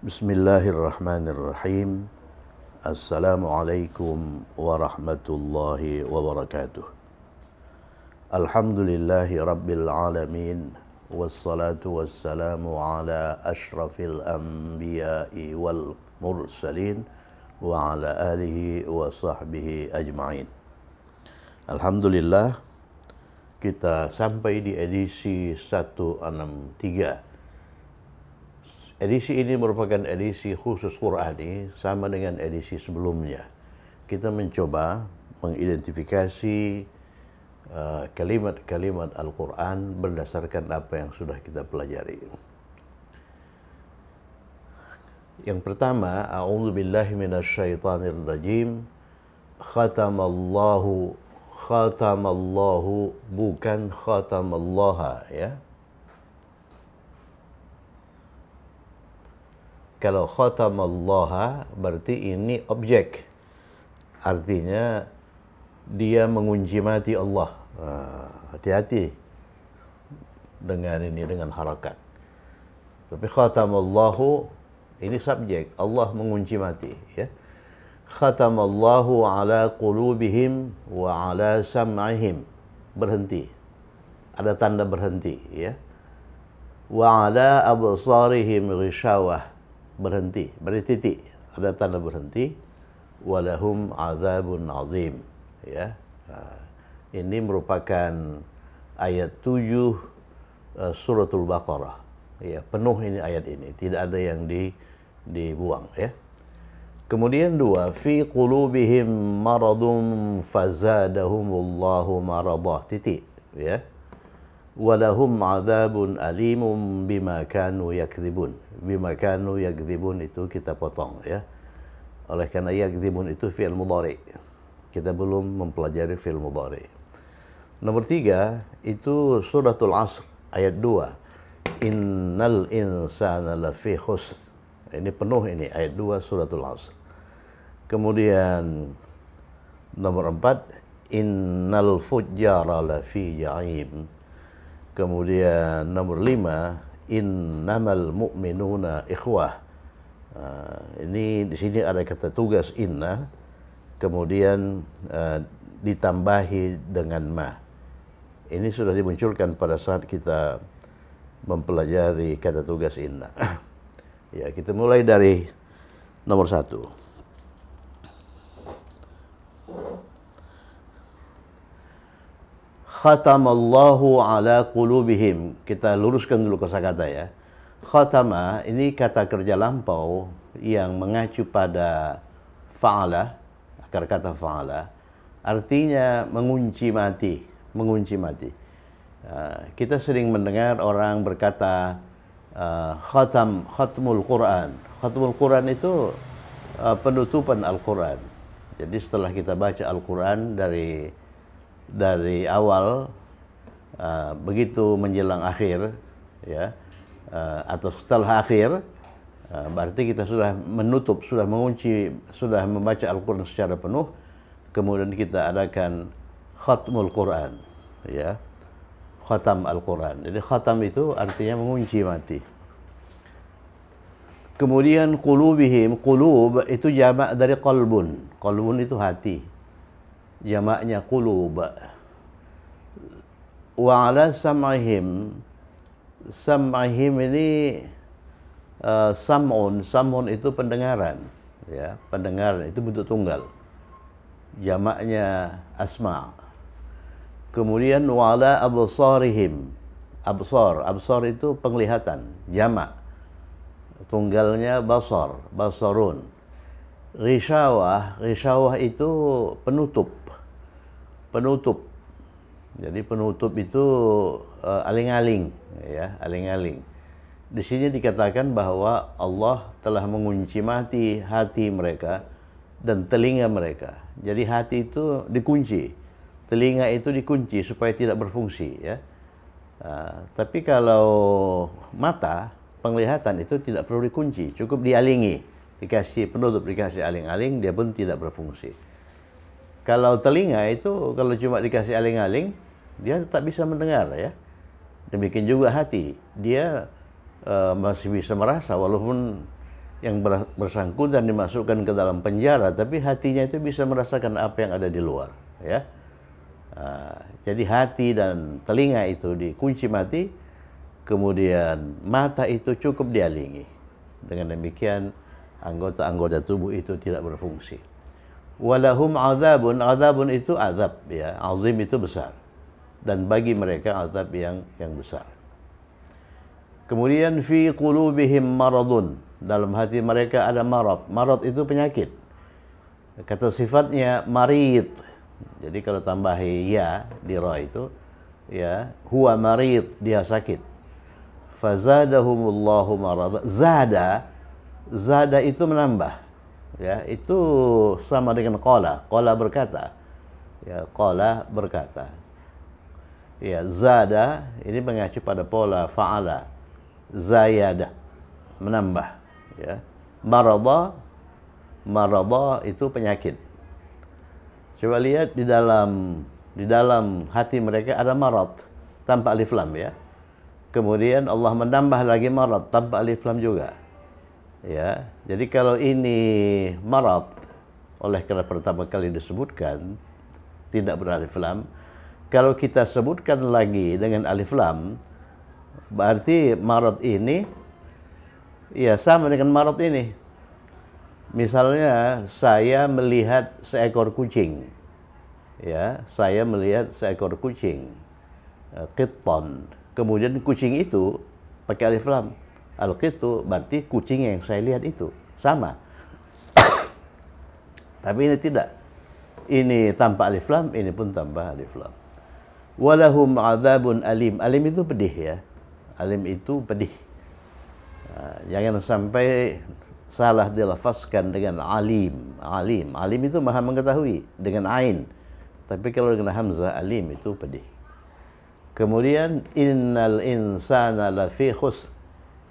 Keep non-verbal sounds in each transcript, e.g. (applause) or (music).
بسم الله الرحمن الرحيم السلام عليكم ورحمة الله وبركاته الحمد لله رب العالمين والصلاة والسلام على أشرف الأنبياء والمرسلين وعلى آله وصحبه أجمعين الحمد لله kita sampai di edisi 163 Edisi ini merupakan edisi khusus Qur'ani sama dengan edisi sebelumnya. Kita mencoba mengidentifikasi eh, kalimat-kalimat Al-Qur'an berdasarkan apa yang sudah kita pelajari. Yang pertama, a'udzu billahi minasyaitonir rajim. Khatamallahu khatamallahu bukan khatamallah ya Kalau khatam Allah berarti ini objek. Artinya dia mengunci mati Allah. Ah, hati-hati dengan ini, dengan harakat. Tapi khatam Allah ini subjek. Allah mengunci mati. Ya. Allah ala qulubihim wa ala sam'ihim. Berhenti. Ada tanda berhenti. Ya. Wa ala absarihim rishawah berhenti, beri titik. Ada tanda berhenti. Walahum azabun azim. Ya. Ini merupakan ayat 7 eh, suratul Baqarah. Ya, penuh ini ayat ini. Tidak ada yang di, dibuang. Ya. Kemudian dua, fi qulubihim maradun fazadahumullahu maradah. Titik. Ya walahum adzabun alimum bima kanu yakdzibun. Bima kanu yakdzibun itu kita potong ya. Oleh karena yakdzibun itu fi'il mudhari. Kita belum mempelajari fi'il mudhari. Nomor tiga itu suratul asr ayat 2. Innal insana lafi khusr. Ini penuh ini ayat 2 suratul asr. Kemudian nomor empat innal fujjara lafi ja'im Kemudian nomor lima, innamal mu'minuna ikhwah. Uh, ini di sini ada kata tugas inna, kemudian uh, ditambahi dengan ma. Ini sudah dimunculkan pada saat kita mempelajari kata tugas inna. (coughs) ya, kita mulai dari nomor satu. khatamallahu ala qulubihim. Kita luruskan dulu kata-kata ya. Khatama ini kata kerja lampau yang mengacu pada fa'ala, akar kata fa'ala. Artinya mengunci mati, mengunci mati. Ah, kita sering mendengar orang berkata ah, khatam khatmul Quran. Khatmul Quran itu ah, penutupan Al-Quran. Jadi setelah kita baca Al-Quran dari dari awal uh, begitu menjelang akhir ya uh, atau setelah akhir uh, berarti kita sudah menutup sudah mengunci sudah membaca Al-Qur'an secara penuh kemudian kita adakan khatmul Quran ya khatam Al-Quran jadi khatam itu artinya mengunci mati kemudian qulubihim qulub itu jamak dari qalbun qalbun itu hati jamaknya qulub wa ala sam'ihim sam'ihim ini uh, sam'un sam'un itu pendengaran ya pendengaran itu bentuk tunggal jamaknya asma kemudian wala absarihim absar absar itu penglihatan jamak tunggalnya basar basarun rishawah rishawah itu penutup penutup. Jadi penutup itu eh, aling-aling, ya, aling-aling. Di sini dikatakan bahwa Allah telah mengunci mati hati mereka dan telinga mereka. Jadi hati itu dikunci, telinga itu dikunci supaya tidak berfungsi, ya. Uh, tapi kalau mata, penglihatan itu tidak perlu dikunci, cukup dialingi, dikasih penutup, dikasih aling-aling, dia pun tidak berfungsi. Kalau telinga itu kalau cuma dikasih aling-aling, dia tetap bisa mendengar ya. Demikian juga hati, dia uh, masih bisa merasa walaupun yang bersangkutan dimasukkan ke dalam penjara, tapi hatinya itu bisa merasakan apa yang ada di luar, ya. Uh, jadi hati dan telinga itu dikunci mati, kemudian mata itu cukup dialingi. Dengan demikian anggota-anggota tubuh itu tidak berfungsi walahum azabun azabun itu azab ya azim itu besar dan bagi mereka azab yang yang besar kemudian fi qulubihim maradun dalam hati mereka ada marad marad itu penyakit kata sifatnya marid jadi kalau tambahi ya di ra itu ya huwa marid dia sakit fazadahumullahu marad zada zada itu menambah ya itu sama dengan kola kola berkata ya kola berkata ya zada ini mengacu pada pola faala zayada menambah ya marada marada itu penyakit coba lihat di dalam di dalam hati mereka ada marad tanpa alif lam ya kemudian Allah menambah lagi marad tanpa alif lam juga Ya, jadi kalau ini marot oleh karena pertama kali disebutkan tidak beralif lam, kalau kita sebutkan lagi dengan alif lam, berarti marot ini ya sama dengan marot ini. Misalnya saya melihat seekor kucing. Ya, saya melihat seekor kucing. Kiton. Eh, Kemudian kucing itu pakai alif lam al itu berarti kucing yang saya lihat itu. Sama. Tapi ini tidak. Ini tanpa alif lam, ini pun tanpa alif lam. Walahum adzabun alim. Alim itu pedih ya. Alim itu pedih. Ah, jangan sampai salah dilafazkan dengan alim. Alim. Alim itu maha mengetahui dengan ain. Tapi kalau dengan hamzah alim itu pedih. Kemudian innal insana lafi khusr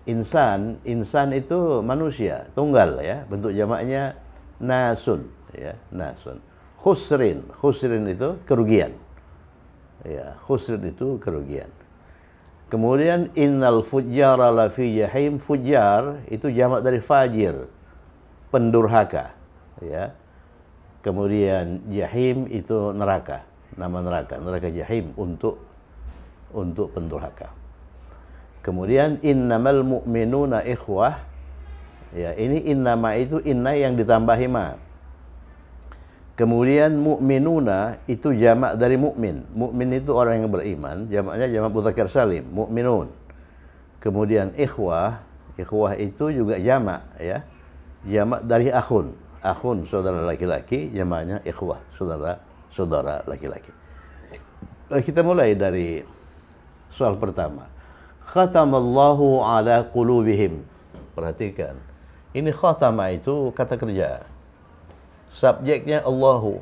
insan, insan itu manusia, tunggal ya, bentuk jamaknya nasun ya, nasun. Khusrin, khusrin itu kerugian. Ya, khusrin itu kerugian. Kemudian innal fujjara la fi jahim, fujjar itu jamak dari fajir, pendurhaka ya. Kemudian jahim itu neraka, nama neraka, neraka jahim untuk untuk pendurhaka. Kemudian innamal mu'minuna ikhwah. Ya, ini innama itu inna yang ditambah ma. Kemudian mu'minuna itu jamak dari mukmin. Mukmin itu orang yang beriman, jamaknya jamak mudzakkar salim, mukminun. Kemudian ikhwah, ikhwah itu juga jamak ya. Jamak dari akhun. Akhun saudara laki-laki, jamaknya ikhwah, saudara saudara laki-laki. Nah, kita mulai dari soal pertama khatamallahu ala qulubihim. Perhatikan. Ini khatama itu kata kerja. Subjeknya Allahu.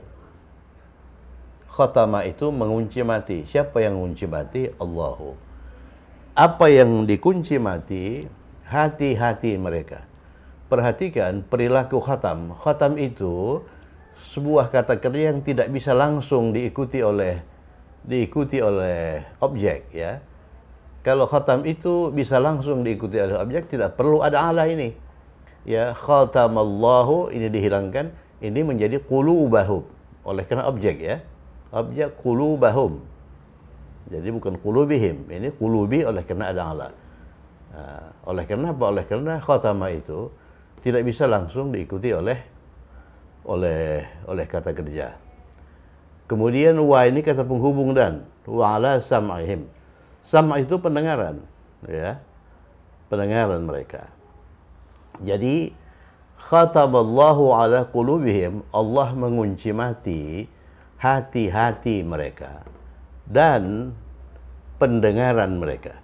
Khatama itu mengunci mati. Siapa yang mengunci mati? Allahu. Apa yang dikunci mati? Hati-hati mereka. Perhatikan perilaku khatam. Khatam itu sebuah kata kerja yang tidak bisa langsung diikuti oleh diikuti oleh objek ya kalau khatam itu bisa langsung diikuti oleh objek, tidak perlu ada ala ini. Ya, khatamallahu ini dihilangkan, ini menjadi qulubahum. Oleh karena objek ya. Objek qulubahum. Jadi bukan qulubihim, ini qulubi oleh karena ada ala. Nah, oleh karena apa? Oleh karena khatama itu tidak bisa langsung diikuti oleh oleh oleh kata kerja. Kemudian wa ini kata penghubung dan wa ala sam'ihim. Sama itu pendengaran, ya. Pendengaran mereka. Jadi khataballahu ala qulubihim, Allah mengunci mati hati-hati mereka dan pendengaran mereka.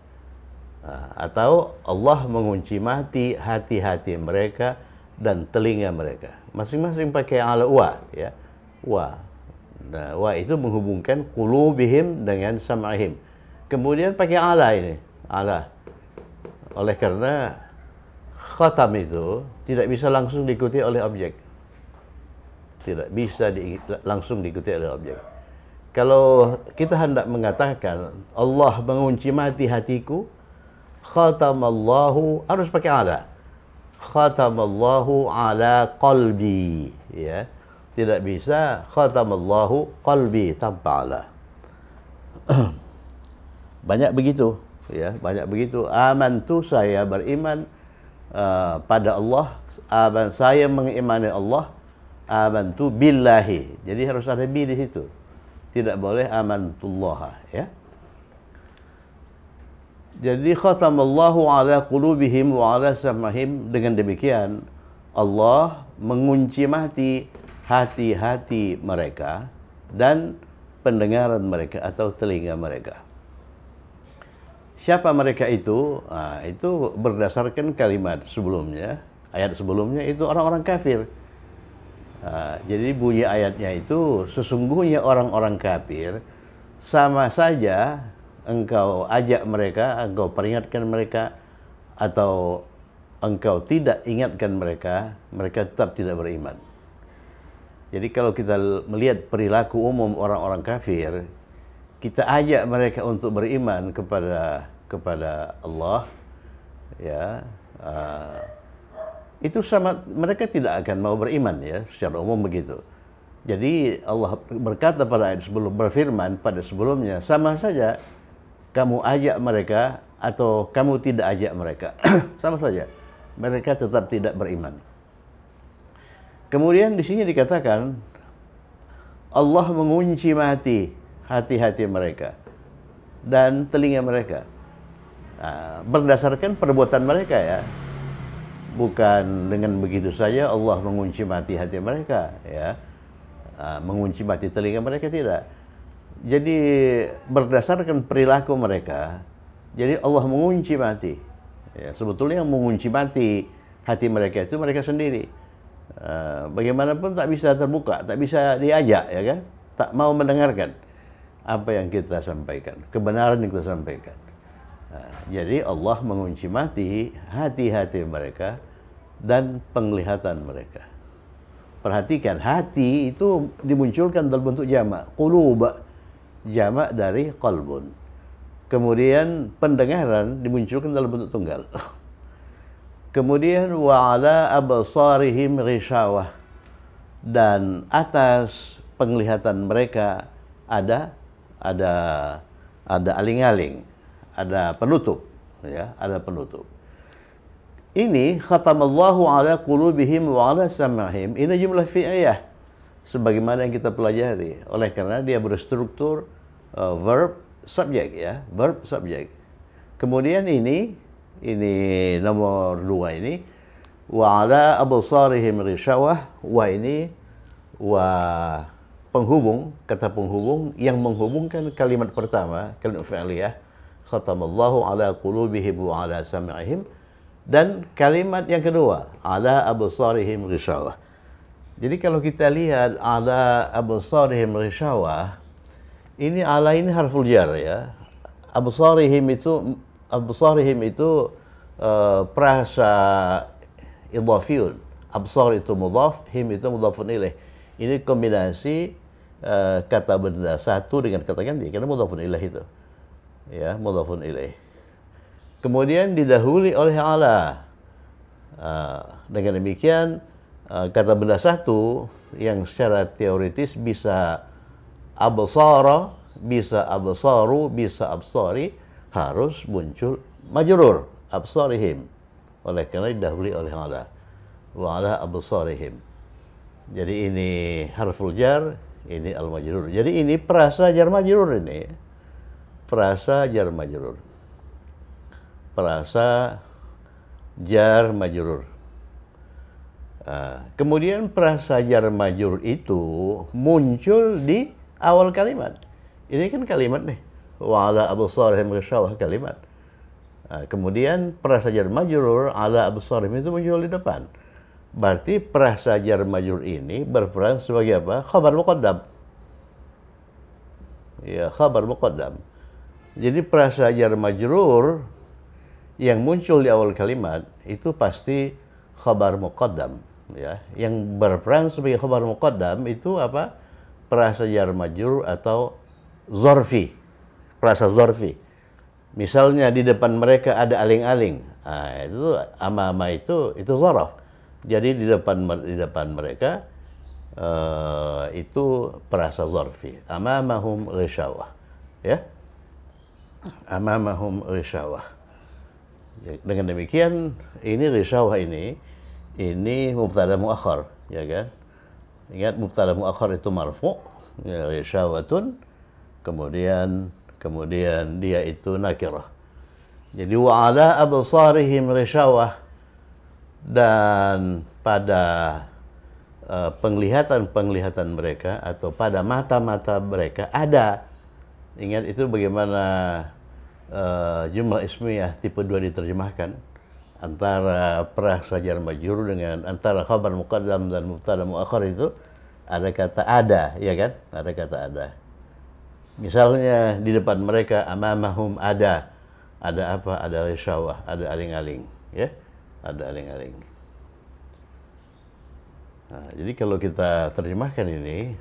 Ah, atau Allah mengunci mati hati-hati mereka dan telinga mereka. Masing-masing pakai ala wa, ya. Wa. Nah, wa itu menghubungkan qulubihim dengan sam'ihim. Kemudian pakai ala ini, ala. Oleh karena khatam itu tidak bisa langsung diikuti oleh objek. Tidak bisa di, langsung diikuti oleh objek. Kalau kita hendak mengatakan Allah mengunci mati hatiku, Allahu harus pakai ala. Allahu ala qalbi, ya. Tidak bisa Allahu qalbi tanpa ala. (clears throat) Banyak begitu, ya, banyak begitu. Aman tu saya beriman uh, pada Allah, aman saya mengimani Allah, aman tu billahi. Jadi harus ada bi di situ. Tidak boleh amantullah, ya. Jadi khatamallahu ala qulubihim wa ala sam'ihim dengan demikian Allah mengunci mati hati-hati mereka dan pendengaran mereka atau telinga mereka. Siapa mereka itu? Nah, itu berdasarkan kalimat sebelumnya, ayat sebelumnya itu orang-orang kafir. Nah, jadi bunyi ayatnya itu sesungguhnya orang-orang kafir sama saja engkau ajak mereka, engkau peringatkan mereka atau engkau tidak ingatkan mereka, mereka tetap tidak beriman. Jadi kalau kita melihat perilaku umum orang-orang kafir, kita ajak mereka untuk beriman kepada kepada Allah ya uh, itu sama mereka tidak akan mau beriman ya secara umum begitu. Jadi Allah berkata pada ayat sebelum berfirman pada sebelumnya sama saja kamu ajak mereka atau kamu tidak ajak mereka (clears throat) sama saja mereka tetap tidak beriman. Kemudian di sini dikatakan Allah mengunci mati hati-hati mereka dan telinga mereka. Ah, berdasarkan perbuatan mereka ya. Bukan dengan begitu saja Allah mengunci mati hati mereka ya. Ah, mengunci mati telinga mereka tidak. Jadi berdasarkan perilaku mereka, jadi Allah mengunci mati. Ya, sebetulnya yang mengunci mati hati mereka itu mereka sendiri. Ah, bagaimanapun tak bisa terbuka, tak bisa diajak ya kan, tak mau mendengarkan apa yang kita sampaikan, kebenaran yang kita sampaikan. Jadi Allah mengunci mati hati-hati mereka dan penglihatan mereka. Perhatikan, hati itu dimunculkan dalam bentuk jama, Qulub, jama dari qalbun. Kemudian pendengaran dimunculkan dalam bentuk tunggal. (laughs) Kemudian wa'ala absarihim risawah Dan atas penglihatan mereka ada ada ada aling-aling ada penutup ya, ada penutup. Ini khatamallahu ala qulubihim wa ala sam'ihim. Ini jumlah fi'liyah sebagaimana yang kita pelajari. Oleh karena dia berstruktur uh, verb subjek ya, verb subjek. Kemudian ini ini nomor dua ini wa ala absarihim rishawah wa ini wa penghubung kata penghubung yang menghubungkan kalimat pertama kalimat fi'liyah khatamallahu ala qulubihim wa ala sam'ihim dan kalimat yang kedua ala absarihim ghisyawah jadi kalau kita lihat ala absarihim ghisyawah ini ala ini harful jar ya absarihim itu absarihim itu uh, eh, prasa idhafiyun absar itu mudhaf him itu mudhafun ilaih ini kombinasi uh, kata benda satu dengan kata ganti karena mudhafun ilaih itu ya mudhafun ilaih kemudian didahului oleh ala uh, ah, dengan demikian uh, kata benda satu yang secara teoritis bisa absara bisa absaru bisa absari harus muncul majrur absarihim oleh karena didahului oleh ala wa ala absarihim jadi ini harful jar ini al majrur jadi ini perasa jar majrur ini Perasa jar majrur. perasa jar majrur. Nah, kemudian perasa jar majrur itu muncul di awal kalimat. Ini kan kalimat nih. Wa'ala absarihim ghisyawah kalimat. Nah, kemudian perasa jar majrur ala absarihim itu muncul di depan. Berarti perasa jar majrur ini berperan sebagai apa? Khabar muqaddam. Ya, khabar muqaddam. Jadi jar majrur yang muncul di awal kalimat itu pasti khabar muqaddam ya. Yang berperan sebagai khabar muqaddam itu apa? jar majrur atau zorfi. perasa zorfi. Misalnya di depan mereka ada aling-aling. Nah, itu ama-ama itu itu zorof. Jadi di depan di depan mereka uh, itu perasa zarfi. Amamahum ghisyawah. Ya amamahum risalah. Ya, dengan demikian ini risalah ini ini mubtada muakhar, ya kan? Ingat ya, mubtada muakhar itu marfu, ya risyawatun kemudian kemudian dia itu nakirah. Jadi wa'ala absarihim risalah dan pada eh, penglihatan-penglihatan uh, mereka atau pada mata-mata mereka ada Ingat itu bagaimana uh, jumlah ismiyah tipe 2 diterjemahkan antara perah sajar majur dengan antara khabar muqaddam dan mubtada muakhar itu ada kata ada, ya kan? Ada kata ada. Misalnya di depan mereka amamahum ada. Ada apa? Ada risyawah, ada aling-aling, ya. Ada aling-aling. Nah, jadi kalau kita terjemahkan ini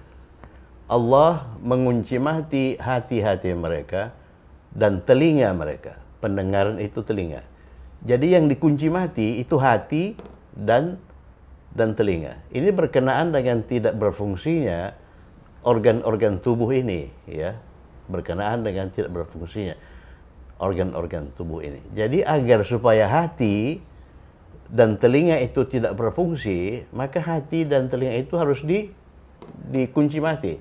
Allah mengunci mati hati-hati mereka dan telinga mereka. Pendengaran itu telinga. Jadi yang dikunci mati itu hati dan dan telinga. Ini berkenaan dengan tidak berfungsinya organ-organ tubuh ini, ya. Berkenaan dengan tidak berfungsinya organ-organ tubuh ini. Jadi agar supaya hati dan telinga itu tidak berfungsi, maka hati dan telinga itu harus di dikunci mati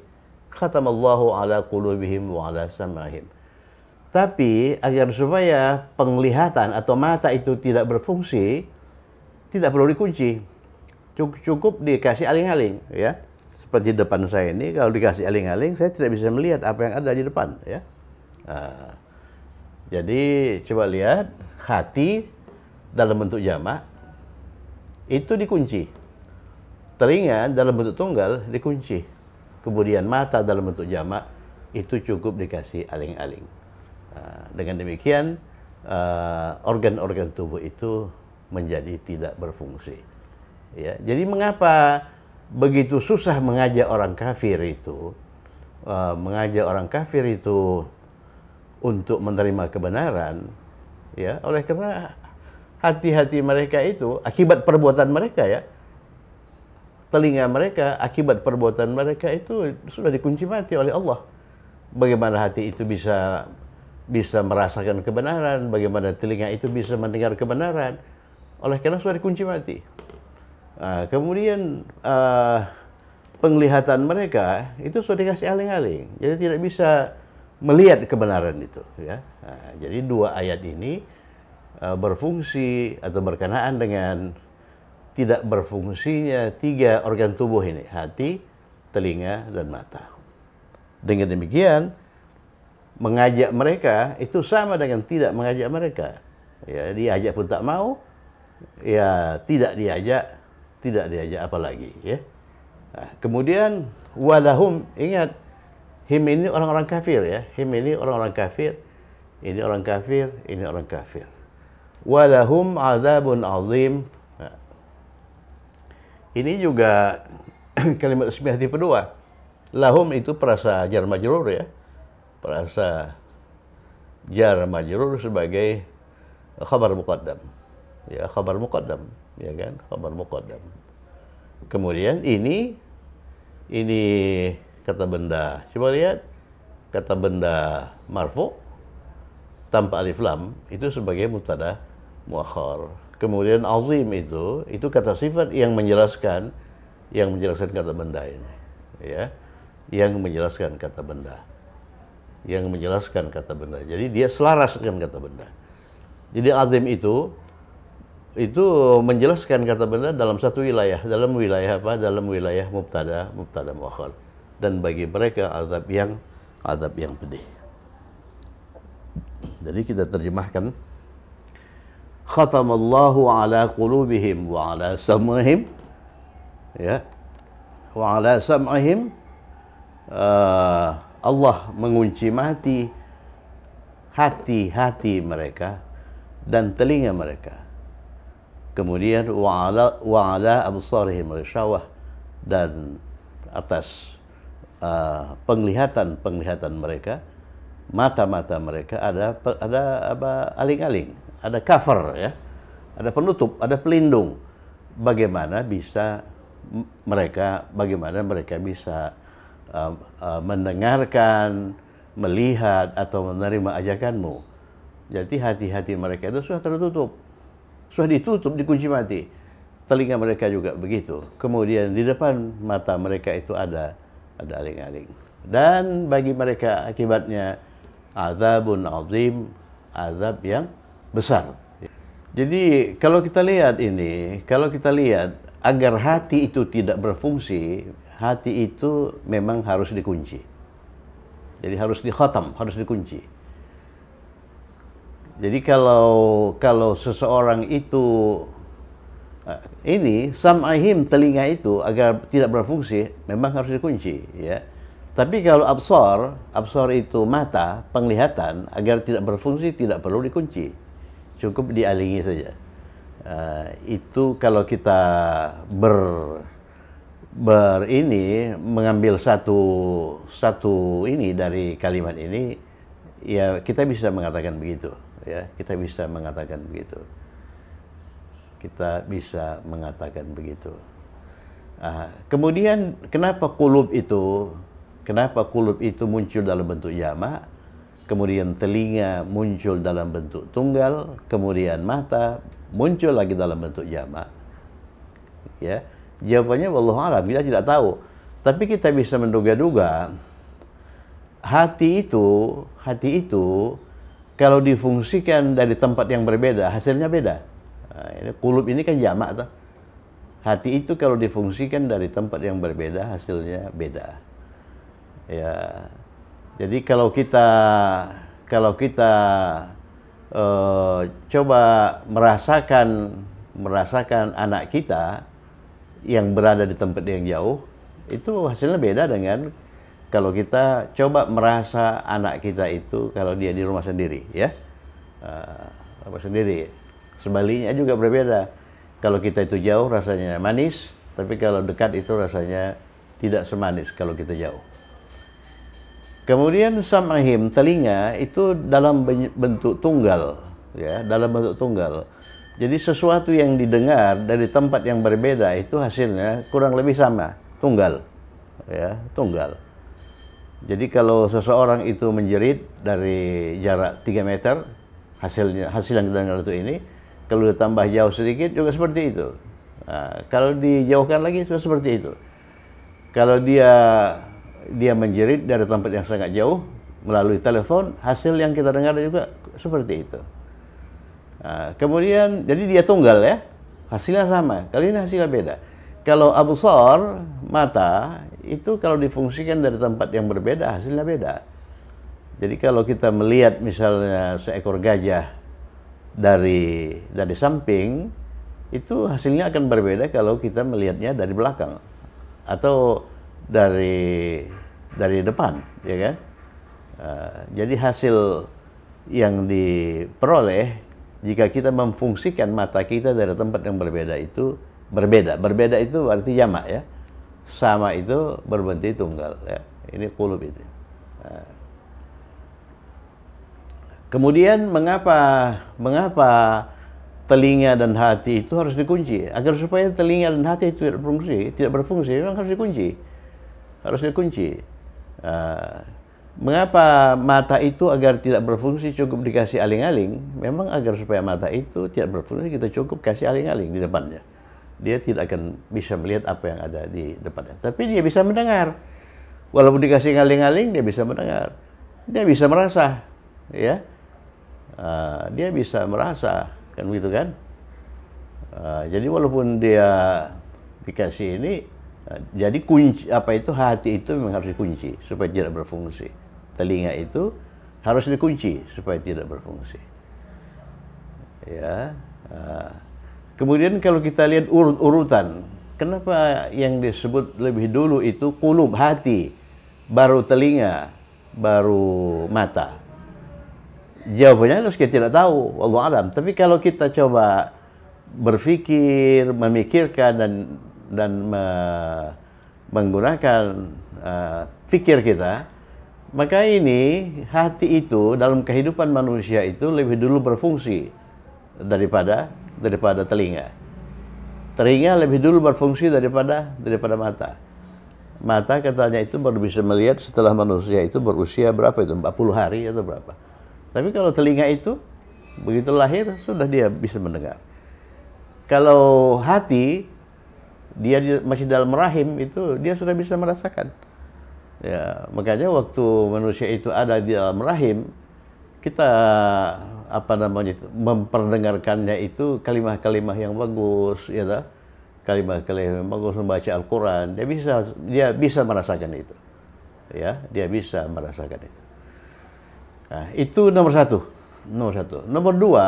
khatamallahu ala qulubihim wa ala sam'ihim. Tapi agar supaya penglihatan atau mata itu tidak berfungsi, tidak perlu dikunci. Cukup, dikasih aling-aling, ya. Seperti depan saya ini, kalau dikasih aling-aling, saya tidak bisa melihat apa yang ada di depan, ya. Nah, jadi coba lihat hati dalam bentuk jamak itu dikunci. Telinga dalam bentuk tunggal dikunci kemudian mata dalam bentuk jamak itu cukup dikasih aling-aling. Ah, dengan demikian ah, organ-organ tubuh itu menjadi tidak berfungsi. Ya, jadi mengapa begitu susah mengajak orang kafir itu ah, mengajak orang kafir itu untuk menerima kebenaran ya oleh karena hati-hati mereka itu akibat perbuatan mereka ya telinga mereka akibat perbuatan mereka itu sudah dikunci mati oleh Allah. Bagaimana hati itu bisa bisa merasakan kebenaran, bagaimana telinga itu bisa mendengar kebenaran. Oleh karena sudah dikunci mati. Nah, kemudian uh, penglihatan mereka itu sudah dikasih aling-aling, jadi tidak bisa melihat kebenaran itu. Ya. Nah, jadi dua ayat ini uh, berfungsi atau berkenaan dengan tidak berfungsinya tiga organ tubuh ini, hati, telinga, dan mata. Dengan demikian, mengajak mereka itu sama dengan tidak mengajak mereka. Ya, diajak pun tak mau, ya tidak diajak, tidak diajak apalagi. Ya. Nah, kemudian walahum ingat him ini orang-orang kafir ya, him ini orang-orang kafir, ini orang kafir, ini orang kafir. Walahum azabun azim ini juga (clears throat) kalimat ismi hati kedua. Lahum itu perasa jar majrur ya. Perasa jar majrur sebagai khabar muqaddam. Ya, khabar muqaddam, ya kan? Khabar muqaddam. Kemudian ini ini kata benda. Coba lihat kata benda marfu tanpa alif lam itu sebagai mutada muakhar. Kemudian azim itu, itu kata sifat yang menjelaskan, yang menjelaskan kata benda ini. Ya, yang menjelaskan kata benda. Yang menjelaskan kata benda. Jadi dia selaras dengan kata benda. Jadi azim itu, itu menjelaskan kata benda dalam satu wilayah. Dalam wilayah apa? Dalam wilayah mubtada, mubtada muakhal Dan bagi mereka azab yang, azab yang pedih. Jadi kita terjemahkan khatamallahu ala qulubihim wa ala sam'ihim ya wa ala sam'ihim uh, Allah mengunci mati hati-hati mereka dan telinga mereka kemudian wa ala wa ala absarihim rishawah, dan atas penglihatan penglihatan-penglihatan mereka mata-mata mereka ada ada apa aling-aling ada cover ya, ada penutup, ada pelindung. Bagaimana bisa mereka, bagaimana mereka bisa uh, uh, mendengarkan, melihat atau menerima ajakanmu. Jadi hati-hati mereka itu sudah tertutup, sudah ditutup, dikunci mati. Telinga mereka juga begitu. Kemudian di depan mata mereka itu ada ada aling-aling. Dan bagi mereka akibatnya azabun azim, azab yang besar. Jadi kalau kita lihat ini, kalau kita lihat agar hati itu tidak berfungsi, hati itu memang harus dikunci. Jadi harus dikhatam, harus dikunci. Jadi kalau kalau seseorang itu eh, ini sam'ahim telinga itu agar tidak berfungsi memang harus dikunci ya. Tapi kalau absor, absor itu mata, penglihatan agar tidak berfungsi tidak perlu dikunci cukup dialingi saja. Uh, itu kalau kita ber ber ini mengambil satu satu ini dari kalimat ini ya kita bisa mengatakan begitu ya kita bisa mengatakan begitu kita bisa mengatakan begitu uh, kemudian kenapa kulub itu kenapa kulub itu muncul dalam bentuk jamak kemudian telinga muncul dalam bentuk tunggal, kemudian mata muncul lagi dalam bentuk jamak. Ya, jawabannya Allah alam, kita tidak tahu. Tapi kita bisa menduga-duga hati itu, hati itu kalau difungsikan dari tempat yang berbeda, hasilnya beda. Nah, kulub ini kan jamak tuh. Hati itu kalau difungsikan dari tempat yang berbeda, hasilnya beda. Ya, jadi kalau kita kalau kita uh, coba merasakan merasakan anak kita yang berada di tempat yang jauh itu hasilnya beda dengan kalau kita coba merasa anak kita itu kalau dia di rumah sendiri ya uh, rumah sendiri sebaliknya juga berbeda kalau kita itu jauh rasanya manis tapi kalau dekat itu rasanya tidak semanis kalau kita jauh Kemudian samahim telinga itu dalam bentuk tunggal ya, dalam bentuk tunggal. Jadi sesuatu yang didengar dari tempat yang berbeda itu hasilnya kurang lebih sama, tunggal. Ya, tunggal. Jadi kalau seseorang itu menjerit dari jarak 3 meter, hasilnya hasil yang didengar itu ini, kalau ditambah jauh sedikit juga seperti itu. Nah, kalau dijauhkan lagi juga seperti itu. Kalau dia dia menjerit dari tempat yang sangat jauh melalui telepon, hasil yang kita dengar juga seperti itu. Nah, kemudian, jadi dia tunggal ya, hasilnya sama. Kali ini hasilnya beda. Kalau absor, mata, itu kalau difungsikan dari tempat yang berbeda, hasilnya beda. Jadi kalau kita melihat misalnya seekor gajah dari dari samping, itu hasilnya akan berbeda kalau kita melihatnya dari belakang. Atau dari dari depan, ya kan? Uh, jadi hasil yang diperoleh jika kita memfungsikan mata kita dari tempat yang berbeda itu berbeda. Berbeda itu arti jamak ya. Sama itu berbentuk tunggal ya. Ini kulub itu. Uh. Kemudian mengapa mengapa telinga dan hati itu harus dikunci agar supaya telinga dan hati itu tidak berfungsi, tidak berfungsi memang harus dikunci harus dikunci. Uh, mengapa mata itu agar tidak berfungsi cukup dikasih aling-aling? Memang agar supaya mata itu tidak berfungsi kita cukup kasih aling-aling di depannya. Dia tidak akan bisa melihat apa yang ada di depannya. Tapi dia bisa mendengar. Walaupun dikasih aling-aling, dia bisa mendengar. Dia bisa merasa, ya. Uh, dia bisa merasa, kan begitu kan? Uh, jadi walaupun dia dikasih ini, jadi kunci apa itu hati itu memang harus dikunci supaya tidak berfungsi. Telinga itu harus dikunci supaya tidak berfungsi. Ya. Eh, kemudian kalau kita lihat urut-urutan, kenapa yang disebut lebih dulu itu kulub hati, baru telinga, baru mata? Jawabannya harus kita tidak tahu, Allah alam. Tapi kalau kita coba berpikir, memikirkan dan dan me menggunakan uh, fikir kita, maka ini hati itu dalam kehidupan manusia itu lebih dulu berfungsi daripada daripada telinga. Telinga lebih dulu berfungsi daripada daripada mata. Mata katanya itu baru bisa melihat setelah manusia itu berusia berapa itu 40 hari atau berapa. Tapi kalau telinga itu begitu lahir sudah dia bisa mendengar. Kalau hati dia masih dalam rahim itu dia sudah bisa merasakan. Ya, makanya waktu manusia itu ada di dalam rahim, kita apa namanya itu, memperdengarkannya itu kalimat-kalimat yang bagus, ya dah kalimat kalimah yang bagus membaca Al-Quran, dia bisa dia bisa merasakan itu, ya dia bisa merasakan itu. Nah, itu nomor satu, nomor satu. Nomor dua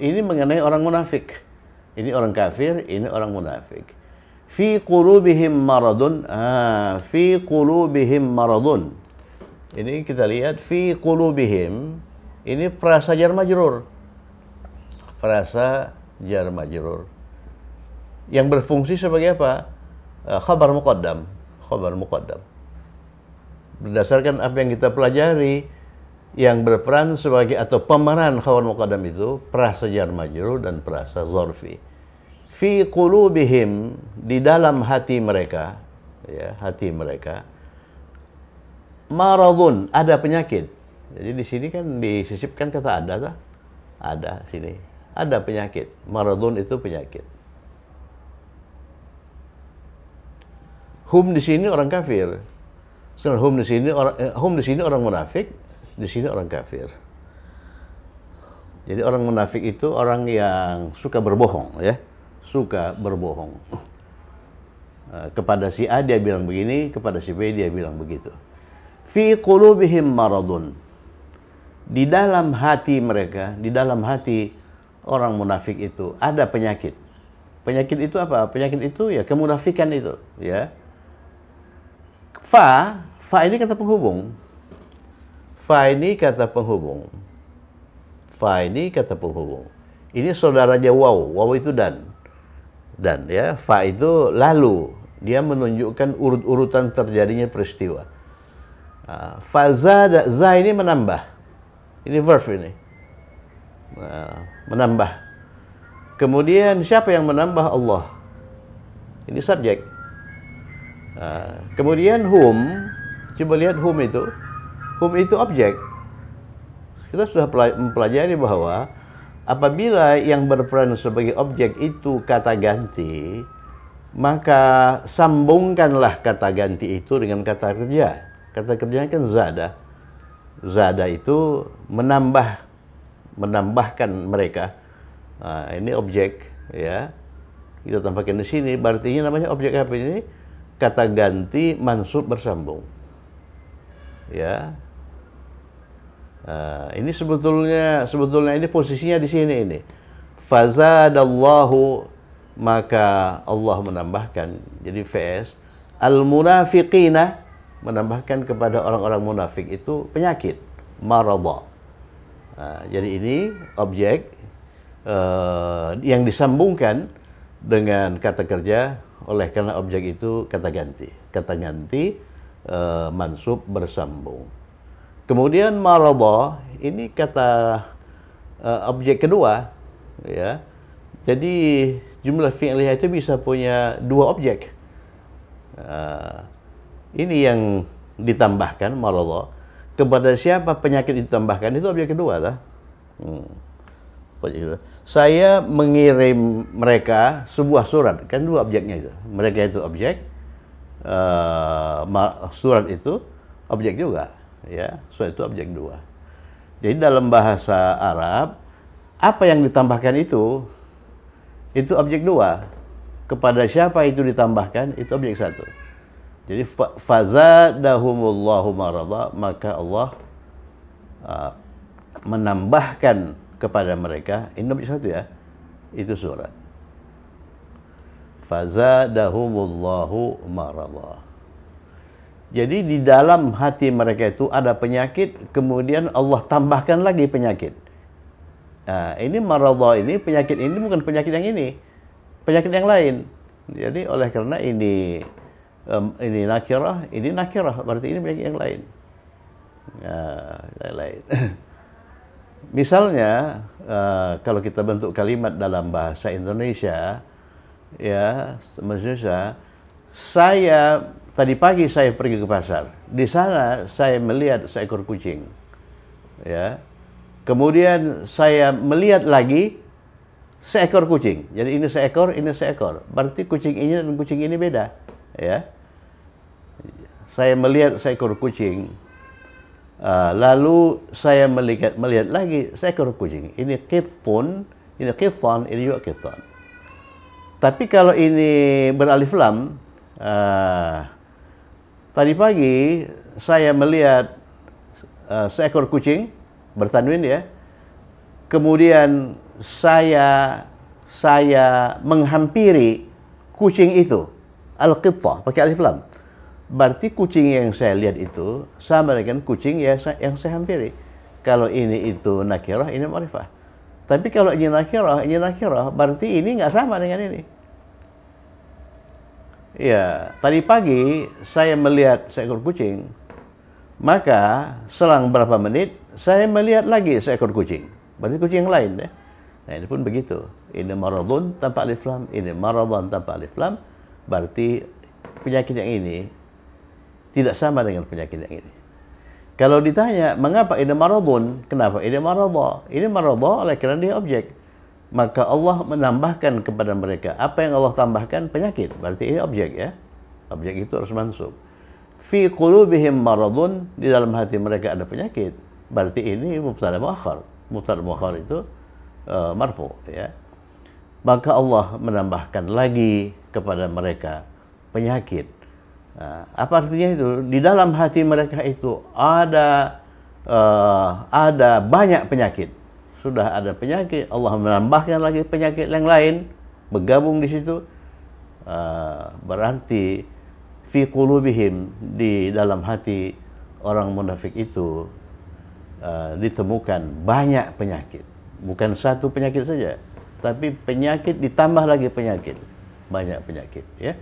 ini mengenai orang munafik, ini orang kafir, ini orang munafik fi qulubihim maradun ah, fi qulubihim maradun ini kita lihat fi qulubihim ini perasa jar majrur perasa jar majrur yang berfungsi sebagai apa ah, khabar muqaddam khabar muqaddam berdasarkan apa yang kita pelajari yang berperan sebagai atau pemeran khabar muqaddam itu prasajar majrur dan prasa zorfi fi qulubihim di dalam hati mereka ya hati mereka maradun ada penyakit jadi di sini kan disisipkan kata ada tak? ada sini ada penyakit maradun itu penyakit hum di sini orang kafir sel hum di sini orang eh, hum di sini orang munafik di sini orang kafir jadi orang munafik itu orang yang suka berbohong ya suka berbohong. Eh, kepada si A dia bilang begini, kepada si B dia bilang begitu. Fi qulubihim maradun. Di dalam hati mereka, di dalam hati orang munafik itu ada penyakit. Penyakit itu apa? Penyakit itu ya kemunafikan itu, ya. Fa, fa ini kata penghubung. Fa ini kata penghubung. Fa ini kata penghubung. Ini saudaranya waw, waw itu dan dan ya fa itu lalu dia menunjukkan urut-urutan terjadinya peristiwa uh, fa za ini menambah ini verb ini uh, menambah kemudian siapa yang menambah Allah ini subjek uh, kemudian hum coba lihat hum itu whom itu objek kita sudah mempelajari bahwa Apabila yang berperan sebagai objek itu kata ganti, maka sambungkanlah kata ganti itu dengan kata kerja. Kata kerjanya kan zada. Zada itu menambah menambahkan mereka. Nah, ini objek ya. Kita tambahkan di sini berarti ini namanya objek apa ini? Kata ganti mansub bersambung. Ya, Uh, ini sebetulnya sebetulnya ini posisinya di sini ini. Faza Fazadallahu maka Allah menambahkan. Jadi VS al-munafiqina menambahkan kepada orang-orang munafik itu penyakit marada. Uh, jadi ini objek uh, yang disambungkan dengan kata kerja oleh karena objek itu kata ganti. Kata ganti uh, mansub bersambung. Kemudian marobo ini kata uh, objek kedua ya. Jadi jumlah fi'liyah itu bisa punya dua objek. Uh, ini yang ditambahkan marobo kepada siapa penyakit ditambahkan itu objek kedua lah. Hmm. Saya mengirim mereka sebuah surat kan dua objeknya itu. Mereka itu objek uh, surat itu objek juga ya so itu objek dua jadi dalam bahasa Arab apa yang ditambahkan itu itu objek dua kepada siapa itu ditambahkan itu objek satu jadi faza marada maka Allah uh, menambahkan kepada mereka ini objek satu ya itu surat dahumullahu marada jadi di dalam hati mereka itu ada penyakit, kemudian Allah tambahkan lagi penyakit. Nah, ini maradah ini, penyakit ini bukan penyakit yang ini, penyakit yang lain. Jadi oleh karena ini um, ini nakirah, ini nakirah, berarti ini penyakit yang lain. Nah, lain lain. (clears throat) Misalnya uh, kalau kita bentuk kalimat dalam bahasa Indonesia, ya, maksudnya saya Tadi pagi saya pergi ke pasar. Di sana saya melihat seekor kucing. Ya. Kemudian saya melihat lagi seekor kucing. Jadi ini seekor, ini seekor. Berarti kucing ini dan kucing ini beda, ya. Saya melihat seekor kucing. Uh, lalu saya melihat melihat lagi seekor kucing. Ini kitfun, ini kitfon, ini juga kitfon. Tapi kalau ini beralif lam, uh, eh, Tadi pagi saya melihat uh, seekor kucing bertanwin ya. Kemudian saya saya menghampiri kucing itu al pakai alif lam. Berarti kucing yang saya lihat itu sama dengan kucing yang saya, yang saya hampiri. Kalau ini itu nakirah, ini marifah. Tapi kalau ini nakirah, ini nakirah, berarti ini nggak sama dengan ini. Ya tadi pagi saya melihat seekor kucing, maka selang berapa menit saya melihat lagi seekor kucing. Berarti kucing yang lain ya. Nah ini pun begitu. Ini maradun tanpa alif lam, ini maradun tanpa alif lam, berarti penyakit yang ini tidak sama dengan penyakit yang ini. Kalau ditanya, mengapa ini maradun? Kenapa ini maradha? Ini maradha oleh kerana dia objek maka Allah menambahkan kepada mereka apa yang Allah tambahkan penyakit berarti ini objek ya objek itu harus mansub fi qulubihim maradun di dalam hati mereka ada penyakit berarti ini mubtada muakhar mubtada muakhar itu uh, marfu ya maka Allah menambahkan lagi kepada mereka penyakit nah, apa artinya itu di dalam hati mereka itu ada uh, ada banyak penyakit sudah ada penyakit, Allah menambahkan lagi penyakit yang lain bergabung di situ uh, berarti fi qulubihim di dalam hati orang munafik itu uh, ditemukan banyak penyakit. Bukan satu penyakit saja, tapi penyakit ditambah lagi penyakit. Banyak penyakit, ya.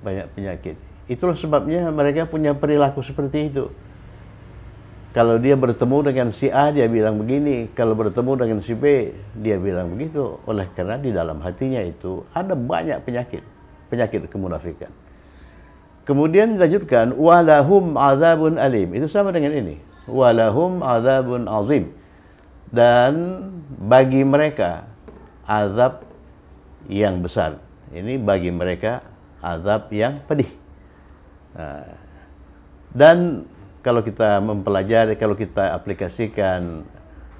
Banyak penyakit. Itulah sebabnya mereka punya perilaku seperti itu. Kalau dia bertemu dengan si A, dia bilang begini. Kalau bertemu dengan si B, dia bilang begitu. Oleh karena di dalam hatinya itu ada banyak penyakit, penyakit kemunafikan. Kemudian dilanjutkan, walahum azabun alim. Itu sama dengan ini. Walahum azabun azim. Dan bagi mereka, azab yang besar. Ini bagi mereka azab yang pedih. Nah, dan kalau kita mempelajari, kalau kita aplikasikan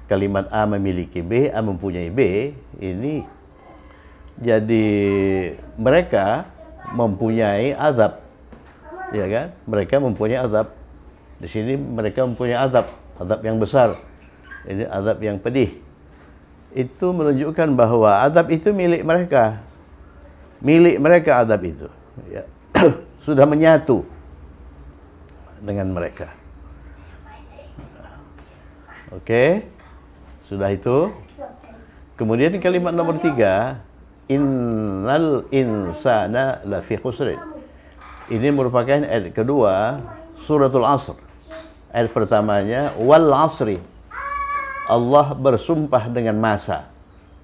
kalimat A memiliki B, A mempunyai B, ini jadi mereka mempunyai azab. Ya kan? Mereka mempunyai azab. Di sini mereka mempunyai azab, azab yang besar. Ini azab yang pedih. Itu menunjukkan bahwa azab itu milik mereka. Milik mereka azab itu. Ya. (clears throat) Sudah menyatu dengan mereka. Oke, okay? sudah itu. Kemudian kalimat nomor tiga, innal insana lafi khusrin. Ini merupakan ayat kedua suratul asr. Ayat pertamanya wal asri. Allah bersumpah dengan masa.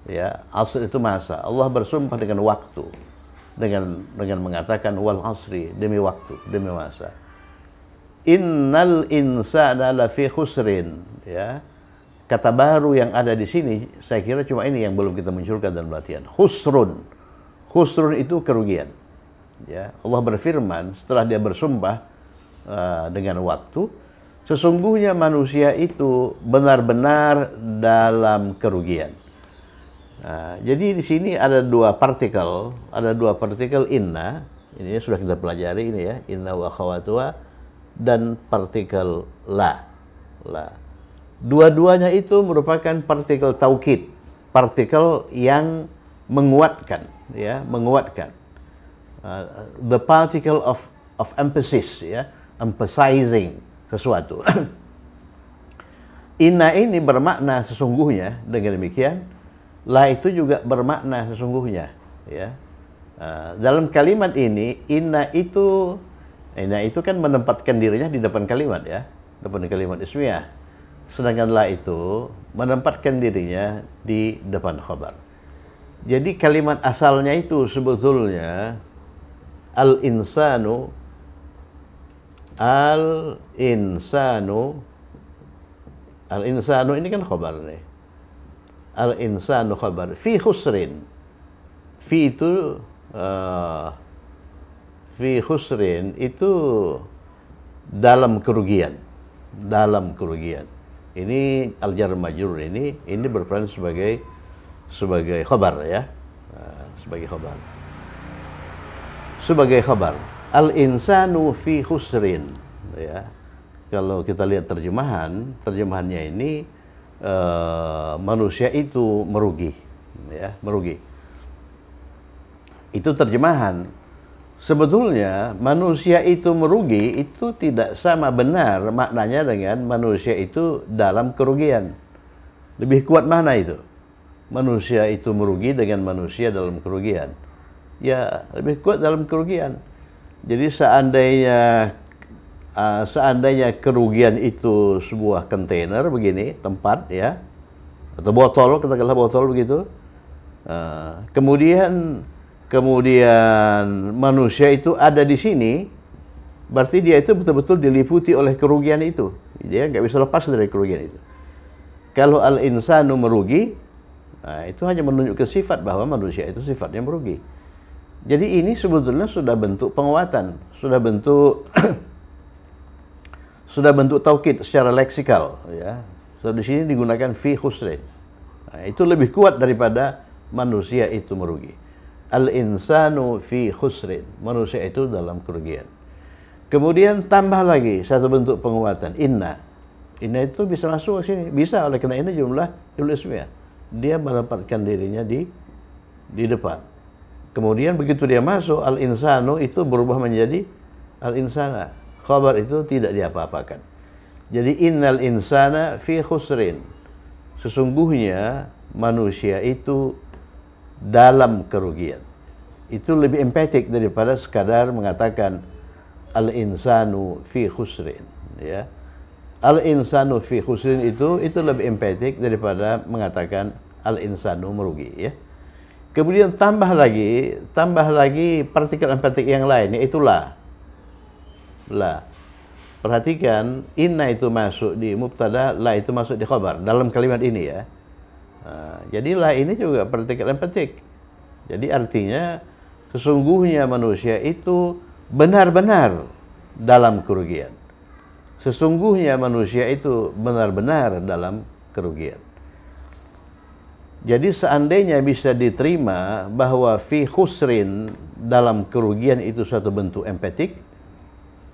Ya, asr itu masa. Allah bersumpah dengan waktu. Dengan dengan mengatakan wal asri demi waktu, demi masa innal insana lafi khusrin ya kata baru yang ada di sini saya kira cuma ini yang belum kita munculkan dalam latihan khusrun khusrun itu kerugian ya Allah berfirman setelah dia bersumpah uh, dengan waktu sesungguhnya manusia itu benar-benar dalam kerugian Nah, jadi di sini ada dua partikel, ada dua partikel inna. Ini sudah kita pelajari ini ya, inna wa khawatua dan partikel la. la. Dua-duanya itu merupakan partikel taukid, partikel yang menguatkan, ya, menguatkan. Uh, the particle of of emphasis, ya, emphasizing sesuatu. (clears throat) Inna ini bermakna sesungguhnya dengan demikian, la itu juga bermakna sesungguhnya, ya. Uh, dalam kalimat ini inna itu Eh, nah itu kan menempatkan dirinya di depan kalimat ya, depan kalimat ismiyah. Sedangkan la itu menempatkan dirinya di depan khabar. Jadi kalimat asalnya itu sebetulnya al-insanu al-insanu al-insanu ini kan khabar nih. Al-insanu khabar fi khusrin. Fi itu uh, fi khusrin itu dalam kerugian, dalam kerugian. Ini al jar majur ini ini berperan sebagai sebagai khabar ya. Ah, sebagai khabar. Sebagai khabar. Al insanu fi khusrin ya. Kalau kita lihat terjemahan, terjemahannya ini uh, manusia itu merugi ya, merugi. Itu terjemahan Sebetulnya manusia itu merugi itu tidak sama benar maknanya dengan manusia itu dalam kerugian. Lebih kuat mana itu? Manusia itu merugi dengan manusia dalam kerugian. Ya, lebih kuat dalam kerugian. Jadi seandainya uh, seandainya kerugian itu sebuah kontainer begini, tempat ya, atau botol, katakanlah botol begitu. Uh, kemudian kemudian manusia itu ada di sini, berarti dia itu betul-betul diliputi oleh kerugian itu. Dia nggak bisa lepas dari kerugian itu. Kalau al-insanu merugi, nah itu hanya menunjukkan sifat bahwa manusia itu sifatnya merugi. Jadi ini sebetulnya sudah bentuk penguatan, sudah bentuk (coughs) sudah bentuk taukid secara leksikal ya. So di sini digunakan fi khusrin. Nah, itu lebih kuat daripada manusia itu merugi al-insanu fi khusrin. Manusia itu dalam kerugian. Kemudian tambah lagi satu bentuk penguatan, inna. Inna itu bisa masuk ke sini, bisa oleh karena ini jumlah jumlah ismiyah. Dia mendapatkan dirinya di di depan. Kemudian begitu dia masuk al-insanu itu berubah menjadi al-insana. Khabar itu tidak diapa-apakan. Jadi innal insana fi khusrin. Sesungguhnya manusia itu dalam kerugian. Itu lebih empatik daripada sekadar mengatakan al-insanu fi khusrin, ya. Al-insanu fi khusrin itu itu lebih empatik daripada mengatakan al-insanu merugi, ya. Kemudian tambah lagi, tambah lagi partikel empatik yang lain, ya, itulah la. Perhatikan, inna itu masuk di mubtada, la itu masuk di khobar. Dalam kalimat ini ya. Nah, jadilah ini juga petik-petik. Jadi artinya sesungguhnya manusia itu benar-benar dalam kerugian. Sesungguhnya manusia itu benar-benar dalam kerugian. Jadi seandainya bisa diterima bahwa fi khusrin dalam kerugian itu suatu bentuk empatik,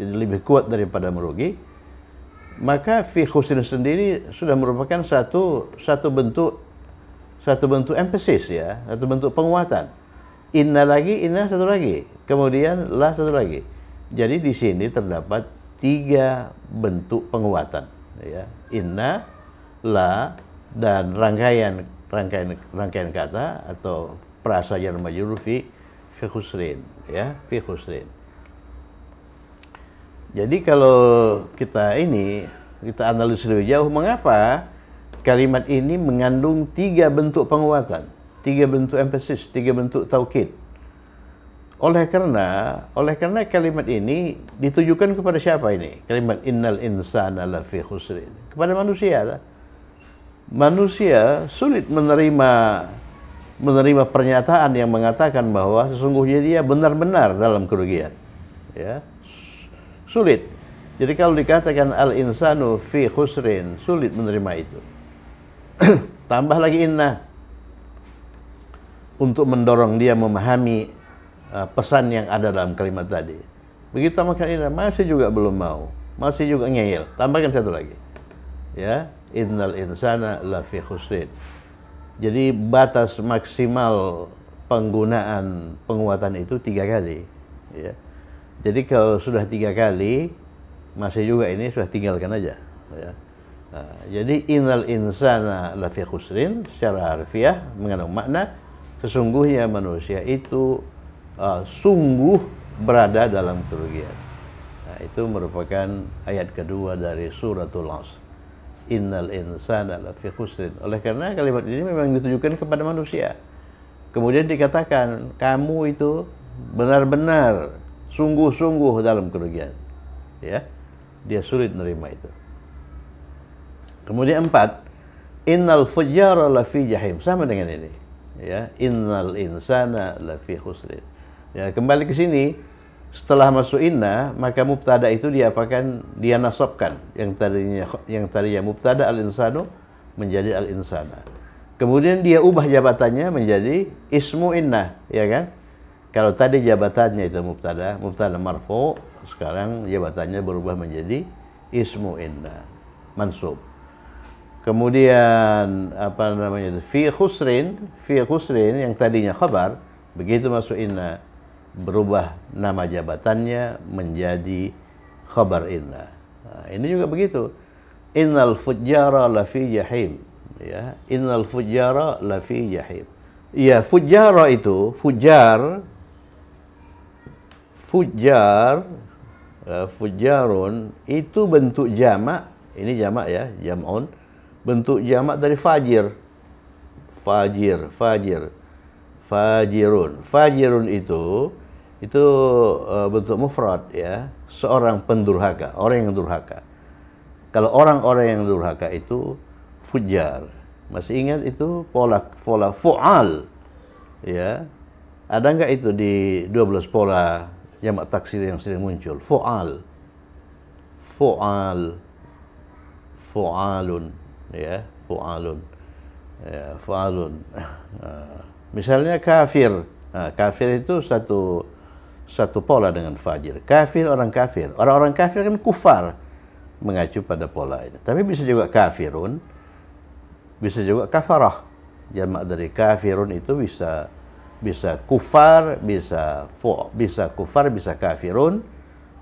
jadi lebih kuat daripada merugi, maka fi khusrin sendiri sudah merupakan satu satu bentuk satu bentuk emphasis ya, satu bentuk penguatan. Inna lagi, inna satu lagi, kemudian la satu lagi. Jadi di sini terdapat tiga bentuk penguatan ya. Inna, la, dan rangkaian rangkaian rangkaian kata atau perasa dan majrur fi fi khusrin ya, fi khusrin. Jadi kalau kita ini kita analisis lebih jauh mengapa kalimat ini mengandung tiga bentuk penguatan, tiga bentuk emphasis, tiga bentuk taukid. Oleh karena, oleh karena kalimat ini ditujukan kepada siapa ini? Kalimat innal insana lafi khusr. Kepada manusia. Manusia sulit menerima menerima pernyataan yang mengatakan bahwa sesungguhnya dia benar-benar dalam kerugian. Ya. Sulit. Jadi kalau dikatakan al insanu fi khusrin, sulit menerima itu. (clears throat) Tambah lagi inna untuk mendorong dia memahami uh, pesan yang ada dalam kalimat tadi. Begitu tambahkan inna masih juga belum mau, masih juga ngeyel. Tambahkan satu lagi. Ya, innal insana lafi khusrin. Jadi batas maksimal penggunaan penguatan itu tiga kali. Ya. Jadi kalau sudah tiga kali, masih juga ini sudah tinggalkan aja. Ya. Nah, jadi innal insana lafi khusrin secara harfiah mengandung makna sesungguhnya manusia itu uh, sungguh berada dalam kerugian. Nah, itu merupakan ayat kedua dari suratul Asr. Innal insana lafi khusrin. Oleh karena kalimat ini memang ditujukan kepada manusia. Kemudian dikatakan, kamu itu benar-benar sungguh-sungguh dalam kerugian. Ya, dia sulit menerima itu. Kemudian empat, innal fujjara lafi jahim. Sama dengan ini. Ya, innal insana lafi khusrin. Ya, kembali ke sini, setelah masuk inna, maka mubtada itu diapakan dia nasabkan yang tadinya yang tadinya mubtada al-insanu menjadi al-insana. Kemudian dia ubah jabatannya menjadi ismu inna, ya kan? Kalau tadi jabatannya itu mubtada, mubtada marfu, sekarang jabatannya berubah menjadi ismu inna, mansub. Kemudian apa namanya itu? Fi khusrin, fi khusrin yang tadinya khabar, begitu masuk inna berubah nama jabatannya menjadi khabar inna. Nah, ini juga begitu. Innal fujjara lafi jahim. Ya, innal fujjara lafi jahim. Ya, fujjara itu fujar fujar uh, fujarun itu bentuk jamak, ini jamak ya, jam'un bentuk jamak dari fajir. Fajir, fajir. Fajirun. Fajirun itu itu uh, bentuk mufrad ya, seorang pendurhaka, orang yang durhaka. Kalau orang-orang yang durhaka itu fujar. Masih ingat itu pola pola fual ya. Ada nggak itu di 12 pola jamak taksir yang sering muncul? Fual. Fual. Fualun ya fu'alun ya, fu'alun ah, misalnya kafir nah, kafir itu satu satu pola dengan fajir kafir orang kafir orang-orang kafir kan kufar mengacu pada pola ini tapi bisa juga kafirun bisa juga kafarah jamak dari kafirun itu bisa bisa kufar bisa fu bisa kufar bisa kafirun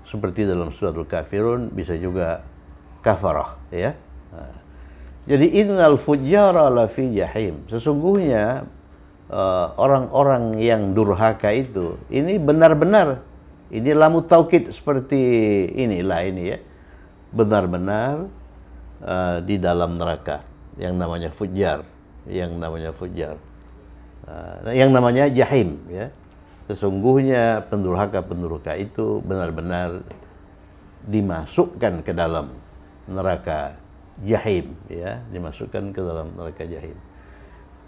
seperti dalam suratul kafirun bisa juga kafarah ya nah. Jadi innal fujjara lafi jahim. Sesungguhnya eh, orang-orang uh, yang durhaka itu ini benar-benar ini lamu taukid seperti inilah ini ya. Benar-benar uh, di dalam neraka yang namanya fujar yang namanya fujar Uh, eh, yang namanya jahim ya. Sesungguhnya pendurhaka-pendurhaka itu benar-benar dimasukkan ke dalam neraka jahim ya dimasukkan ke dalam neraka jahim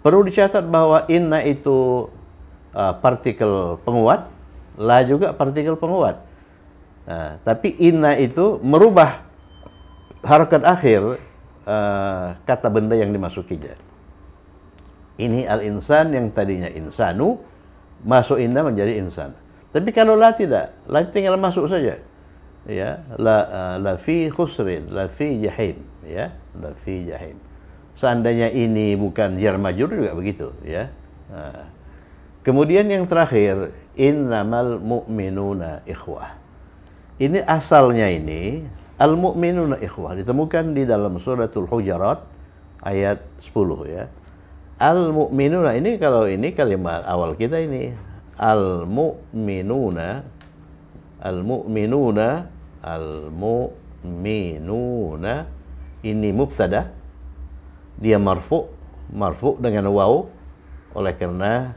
perlu dicatat bahwa inna itu uh, partikel penguat la juga partikel penguat uh, tapi inna itu merubah harokat akhir uh, kata benda yang dimasukinya ini al insan yang tadinya insanu masuk inna menjadi insan tapi kalau la tidak la tinggal masuk saja ya la uh, la fi khusrin la fi jahim ya la fi jahim seandainya ini bukan jar majur juga begitu ya nah. kemudian yang terakhir innamal mu'minuna ikhwah ini asalnya ini al mu'minuna ikhwah ditemukan di dalam suratul hujarat ayat 10 ya al mu'minuna ini kalau ini kalimat awal kita ini al mu'minuna al-mu'minuna al-mu'minuna ini mubtada dia marfu marfu dengan waw oleh karena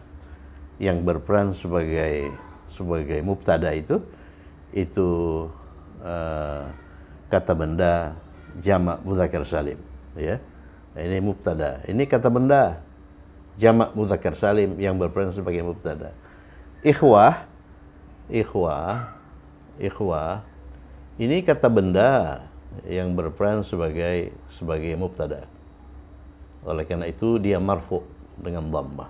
yang berperan sebagai sebagai mubtada itu itu uh, kata benda jamak mudhakar salim ya ini mubtada ini kata benda jamak mudhakar salim yang berperan sebagai mubtada ikhwah ikhwah ikhwah, ini kata benda yang berperan sebagai sebagai mubtada. Oleh karena itu dia marfu dengan dhamma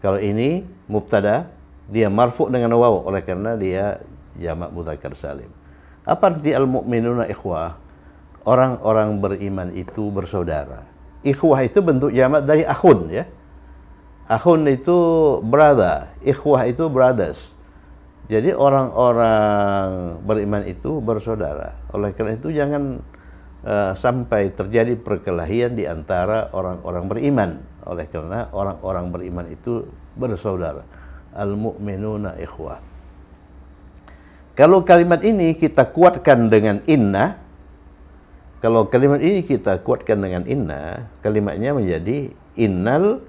Kalau ini mubtada, dia marfu dengan waw oleh karena dia jamak mudzakkar salim. Apa arti al mukminuna ikhwah? Orang-orang beriman itu bersaudara. Ikhwah itu bentuk jamak dari akhun ya. Akhun itu brother, ikhwah itu brothers. Jadi orang-orang beriman itu bersaudara. Oleh karena itu jangan uh, sampai terjadi perkelahian di antara orang-orang beriman. Oleh karena orang-orang beriman itu bersaudara. Al-mu'minuna ikhwah. Kalau kalimat ini kita kuatkan dengan inna, kalau kalimat ini kita kuatkan dengan inna, kalimatnya menjadi innal.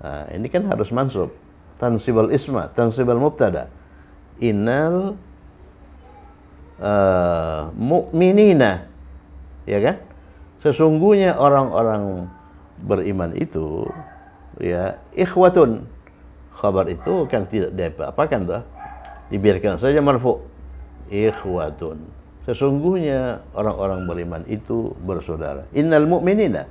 Nah, ini kan harus mansub. Tansibal isma, tansibal mubtada' inal uh, eh, minina, ya kan sesungguhnya orang-orang beriman itu ya ikhwatun khabar itu kan tidak apa apakan tuh dibiarkan saja marfu ikhwatun sesungguhnya orang-orang beriman itu bersaudara innal mu'minina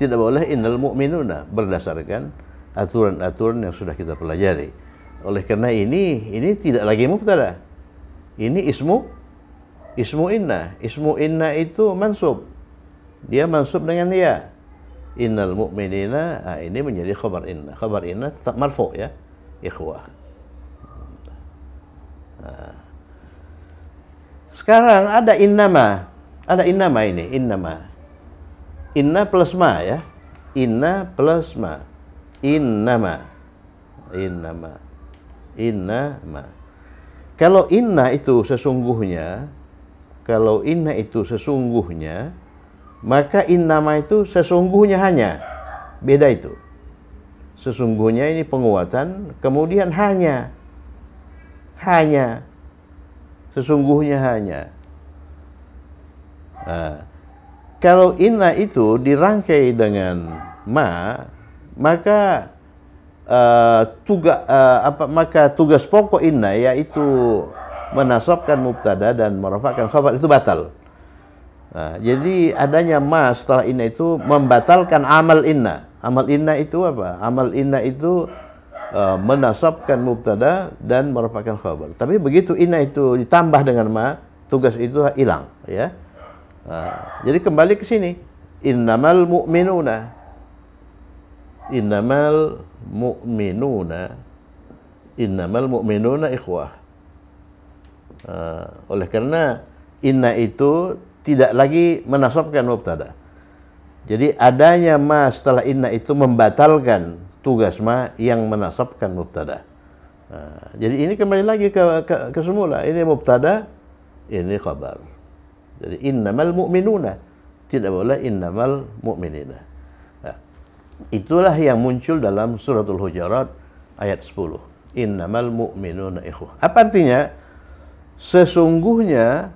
tidak boleh innal mu'minuna berdasarkan aturan-aturan yang sudah kita pelajari oleh karena ini, ini tidak lagi mubtada. Ini ismu ismu inna. Ismu inna itu mansub. Dia mansub dengan ya. Innal mu'minina, nah, ini menjadi khabar inna. Khabar inna tetap marfu ya, ikhwah. Ah. Sekarang ada innama. Ada innama ini, innama. Inna plus ma ya. Inna plus ma. Innama. Innama inna ma. Kalau inna itu sesungguhnya, kalau inna itu sesungguhnya, maka inna ma itu sesungguhnya hanya. Beda itu. Sesungguhnya ini penguatan, kemudian hanya. Hanya. Sesungguhnya hanya. Nah, kalau inna itu dirangkai dengan ma, maka Eh, tugas uh, eh, apa maka tugas pokok inna yaitu menasabkan mubtada dan merafakkan khabar itu batal. Nah, jadi adanya ma setelah inna itu membatalkan amal inna. Amal inna itu apa? Amal inna itu uh, menasabkan mubtada dan merupakan khabar. Tapi begitu inna itu ditambah dengan ma, tugas itu hilang, ya. Uh, jadi kembali ke sini. Innamal mu'minuna. Innamal mu'minuna innamal mu'minuna ikhwah uh, oleh karena inna itu tidak lagi menasabkan mubtada jadi adanya ma setelah inna itu membatalkan tugas ma yang menasabkan mubtada uh, jadi ini kembali lagi ke, ke, ke semula ini mubtada ini khabar jadi innamal mu'minuna tidak boleh innamal mu'minina Itulah yang muncul dalam suratul hujarat ayat 10. Innamal mu'minuna ikhwah. Apa artinya? Sesungguhnya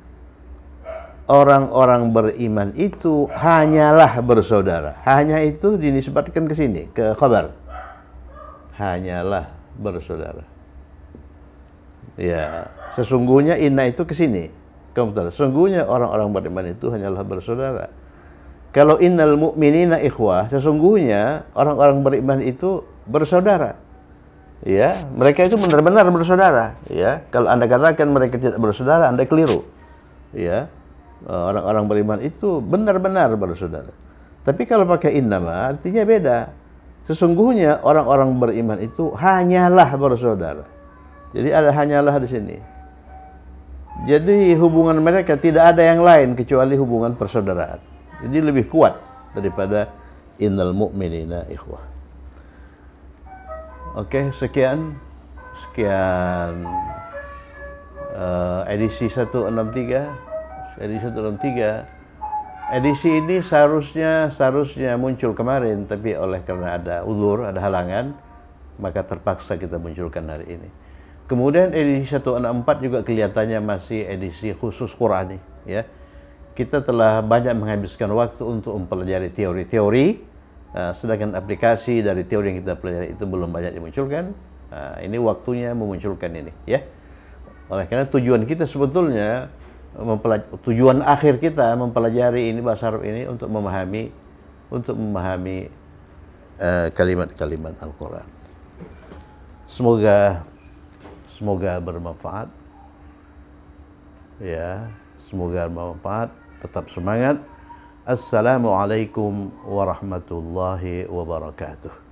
orang-orang beriman itu hanyalah bersaudara. Hanya itu dinisbatkan ke sini, ke khabar. Hanyalah bersaudara. Ya, sesungguhnya inna itu ke sini. Sesungguhnya orang-orang beriman itu hanyalah bersaudara. Kalau innal mu'minina ikhwah, sesungguhnya orang-orang beriman itu bersaudara. Ya, mereka itu benar-benar bersaudara, ya. Kalau Anda katakan mereka tidak bersaudara, Anda keliru. Ya. Eh, orang-orang beriman itu benar-benar bersaudara. Tapi kalau pakai innama artinya beda. Sesungguhnya orang-orang beriman itu hanyalah bersaudara. Jadi ada hanyalah di sini. Jadi hubungan mereka tidak ada yang lain kecuali hubungan persaudaraan. Jadi lebih kuat daripada innal mu'minina ikhwah. Oke, okay, sekian sekian uh, edisi 163 edisi 163 edisi ini seharusnya seharusnya muncul kemarin tapi oleh karena ada ulur ada halangan maka terpaksa kita munculkan hari ini. Kemudian edisi 164 juga kelihatannya masih edisi khusus Qurani ya kita telah banyak menghabiskan waktu untuk mempelajari teori-teori, uh, sedangkan aplikasi dari teori yang kita pelajari itu belum banyak dimunculkan. Uh, ini waktunya memunculkan ini, ya. Oleh karena tujuan kita sebetulnya tujuan akhir kita mempelajari ini bahasa Arab ini untuk memahami untuk memahami eh, kalimat-kalimat uh, Al-Qur'an. Semoga semoga bermanfaat. Ya, semoga bermanfaat. tetap semangat. Assalamualaikum warahmatullahi wabarakatuh.